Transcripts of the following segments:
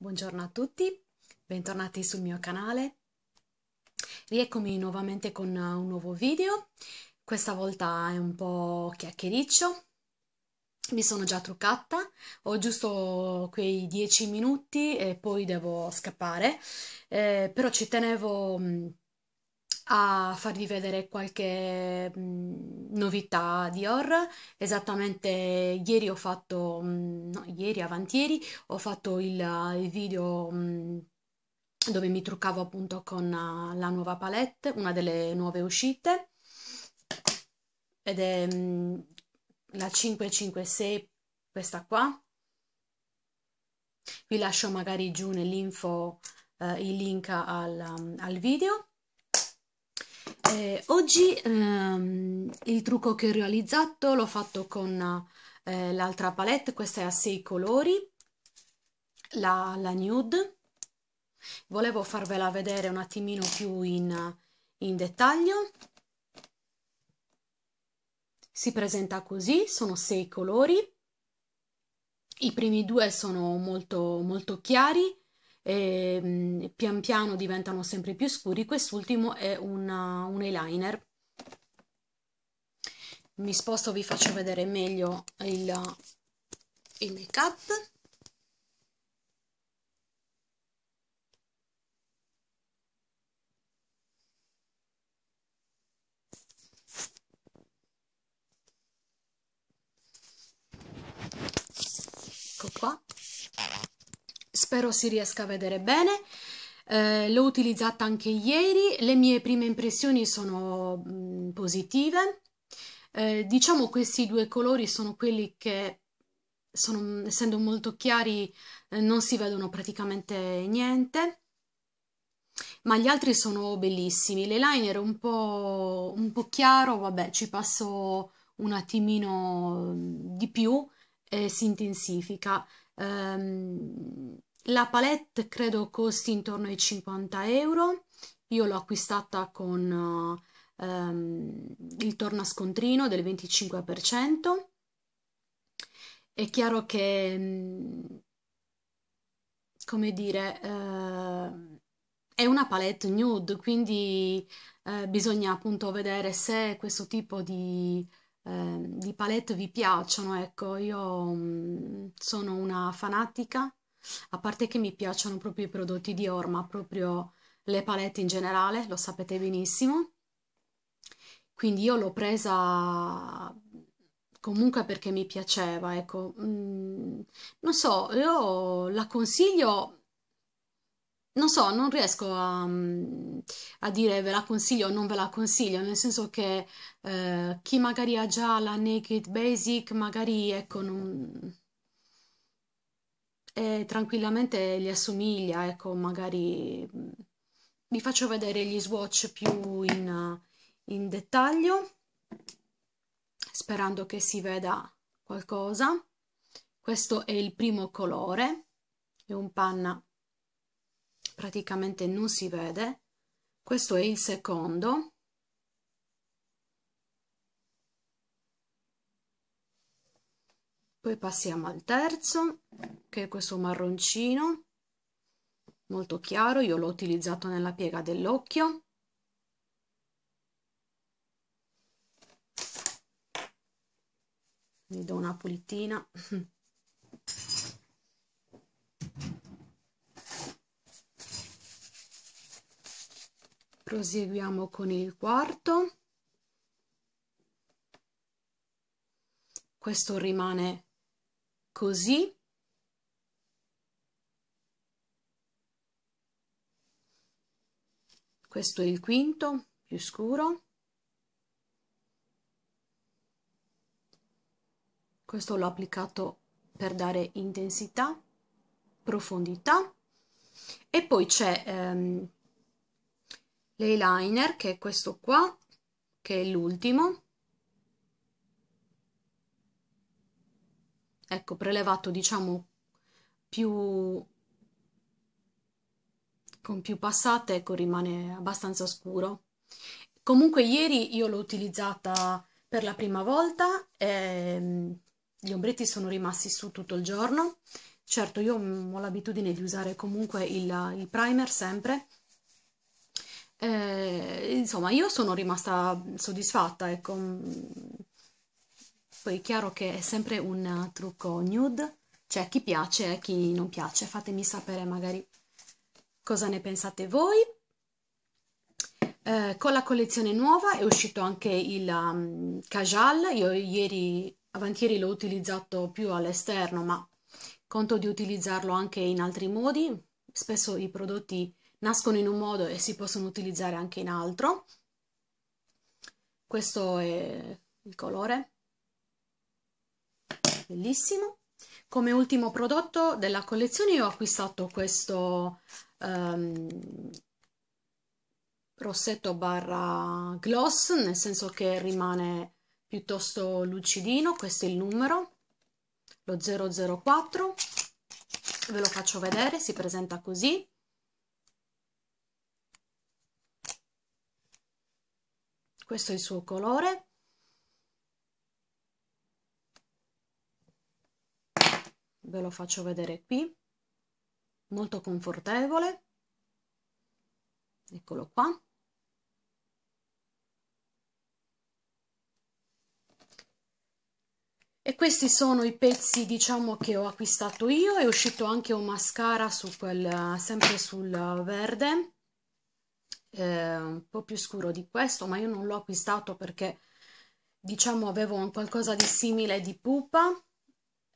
Buongiorno a tutti, bentornati sul mio canale. Rieccomi nuovamente con eh, un nuovo video. Questa volta è un po' chiacchiericcio. Mi sono già truccata, ho giusto quei 10 minuti e poi devo scappare, eh, però ci tenevo a farvi vedere qualche mh, novità di horror. Esattamente ieri ho fatto, mh, no, ieri, avantieri, ho fatto il, il video mh, dove mi truccavo appunto con uh, la nuova palette, una delle nuove uscite, ed è la 556, questa qua. Vi lascio magari giù nell'info uh, il link al, um, al video eh, oggi ehm, il trucco che ho realizzato l'ho fatto con eh, l'altra palette, questa è a sei colori, la, la, nude. Volevo farvela vedere un attimino più in, in dettaglio. Si presenta così, sono sei colori. I primi due sono molto, molto chiari, e, mm, pian piano diventano sempre più scuri. Quest'ultimo è una, uh, un eyeliner. Mi sposto, vi faccio vedere meglio il, uh, il make up. spero si riesca a vedere bene. Eh, l'ho utilizzata anche ieri, le mie prime impressioni sono mh, mm, positive. Eh, diciamo questi due colori sono quelli che, sono, mm, essendo molto chiari, eh, non si vedono praticamente niente. Ma gli altri sono bellissimi. L'eyeliner è un po', un po' chiaro, vabbè, ci passo un attimino mm, di più e si intensifica. Um, la palette credo costi intorno ai 50 euro. Io l'ho acquistata con uh, um, il tornascontrino del 25%. È chiaro che, mm, come dire, uh, è una palette nude, quindi uh, bisogna appunto vedere se questo tipo di ehm, di palette vi piacciono, ecco, io mm, sono una fanatica a parte che mi piacciono proprio i prodotti di Orma, proprio le palette in generale, lo sapete benissimo. Quindi io l'ho presa comunque perché mi piaceva, ecco. Mm, non so, io la consiglio non so, non riesco a, mm, a, dire ve la consiglio o non ve la consiglio, nel senso che eh, chi magari ha già la Naked Basic, magari ecco, non, e tranquillamente li assomiglia, ecco, magari mm, vi faccio vedere gli swatch più in, uh, in dettaglio, sperando che si veda qualcosa. Questo è il primo colore, è un panna praticamente non si vede. Questo è il secondo, poi passiamo al terzo che è questo marroncino molto chiaro io l'ho utilizzato nella piega dell'occhio gli do una pulitina proseguiamo con il quarto questo rimane così, questo è il quinto, più scuro, questo l'ho applicato per dare intensità, profondità, e poi c'è ehm, l'eyeliner che è questo qua, che è l'ultimo, ecco, prelevato, diciamo, più con più passate, ecco, rimane abbastanza scuro. Comunque ieri io l'ho utilizzata per la prima volta, ehm, gli ombretti sono rimasti su tutto il giorno. Certo, io mm, ho l'abitudine di usare comunque il, il primer sempre. Eh, insomma, io sono rimasta soddisfatta, ecco, mm, poi è chiaro che è sempre un eh, trucco nude, c'è cioè chi piace e chi non piace. Fatemi sapere magari cosa ne pensate voi. Eh, con la collezione nuova è uscito anche il um, Cajal, io ieri, avantieri l'ho utilizzato più all'esterno, ma conto di utilizzarlo anche in altri modi. Spesso i prodotti nascono in un modo e si possono utilizzare anche in altro. Questo è il colore bellissimo come ultimo prodotto della collezione io ho acquistato questo um, rossetto barra gloss nel senso che rimane piuttosto lucidino questo è il numero lo 004 ve lo faccio vedere si presenta così questo è il suo colore ve lo faccio vedere qui molto confortevole eccolo qua e questi sono i pezzi diciamo che ho acquistato io è uscito anche un mascara su quel, sempre sul verde eh, un po' più scuro di questo ma io non l'ho acquistato perché diciamo avevo un qualcosa di simile di pupa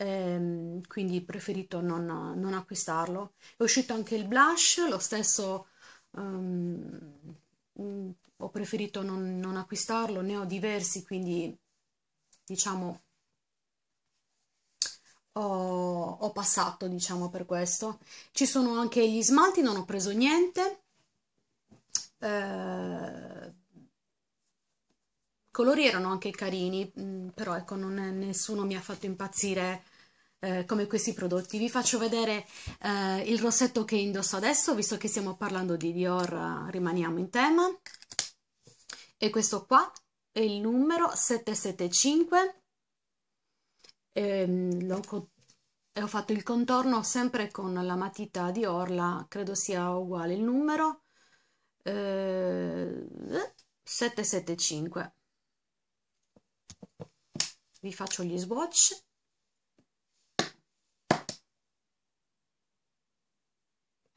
ehm, quindi ho preferito non, non, acquistarlo. È uscito anche il blush, lo stesso um, ho preferito non, non acquistarlo, ne ho diversi, quindi diciamo ho, ho, passato diciamo per questo ci sono anche gli smalti non ho preso niente eh, colori erano anche carini mm, però ecco non è, nessuno mi ha fatto impazzire eh, come questi prodotti. Vi faccio vedere eh, il rossetto che indosso adesso, visto che stiamo parlando di Dior, eh, rimaniamo in tema. E questo qua è il numero 775. Ehm, lo, e ho fatto il contorno sempre con la matita di Orla, credo sia uguale il numero eh, 775. Vi faccio gli swatch.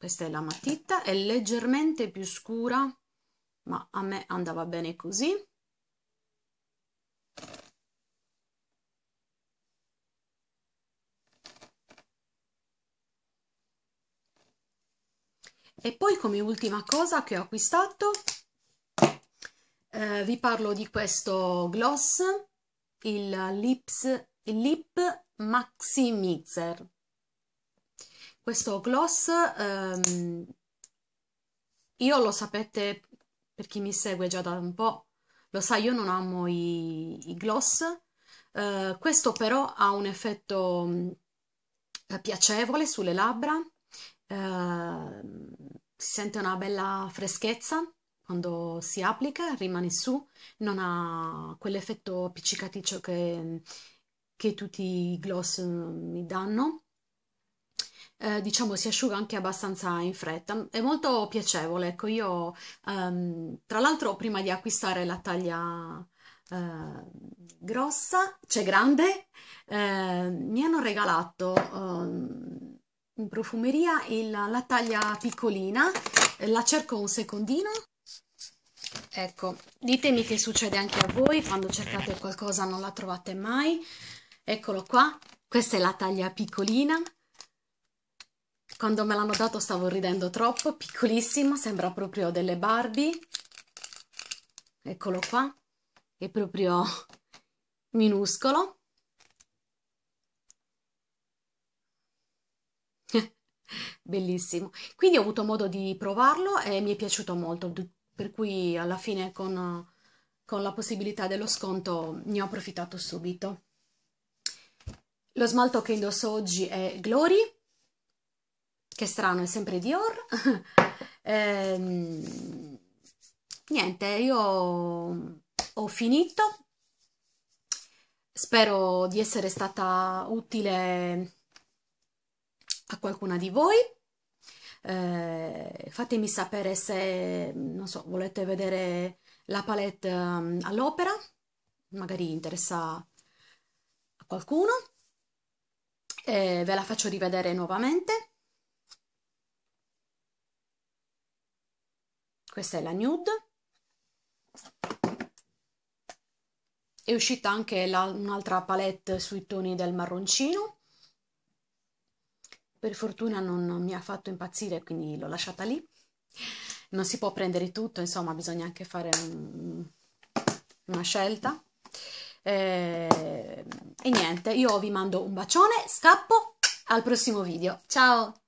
questa è la matita, è leggermente più scura, ma a me andava bene così. E poi come ultima cosa che ho acquistato, eh, vi parlo di questo gloss, il Lips, il Lip Maxi Mixer. Questo gloss, ehm, io lo sapete per chi mi segue già da un po', lo sa, io non amo i, i gloss, eh, questo però ha un effetto eh, piacevole sulle labbra, eh, si sente una bella freschezza quando si applica, rimane su, non ha quell'effetto appiccicaticcio che, che tutti i gloss mm, mi danno. Eh, diciamo si asciuga anche abbastanza in fretta. È molto piacevole, ecco, io ehm, tra l'altro prima di acquistare la taglia eh, grossa, cioè grande, eh, mi hanno regalato ehm, in profumeria il, la taglia piccolina, la cerco un secondino. Ecco, ditemi che succede anche a voi quando cercate qualcosa non la trovate mai. Eccolo qua, questa è la taglia piccolina, quando me l'hanno dato stavo ridendo troppo, piccolissima, sembra proprio delle Barbie. Eccolo qua, è proprio minuscolo. Bellissimo. Quindi ho avuto modo di provarlo e mi è piaciuto molto, per cui alla fine con, con la possibilità dello sconto ne ho approfittato subito. Lo smalto che indosso oggi è Glory che strano, è sempre Dior. ehm, niente, io ho finito. Spero di essere stata utile a qualcuna di voi. Eh, fatemi sapere se, non so, volete vedere la palette um, all'opera, magari interessa a qualcuno. Eh, ve la faccio rivedere nuovamente. questa è la nude è uscita anche un'altra palette sui toni del marroncino per fortuna non, mi ha fatto impazzire quindi l'ho lasciata lì non si può prendere tutto insomma bisogna anche fare un, una scelta eh, e niente io vi mando un bacione scappo al prossimo video ciao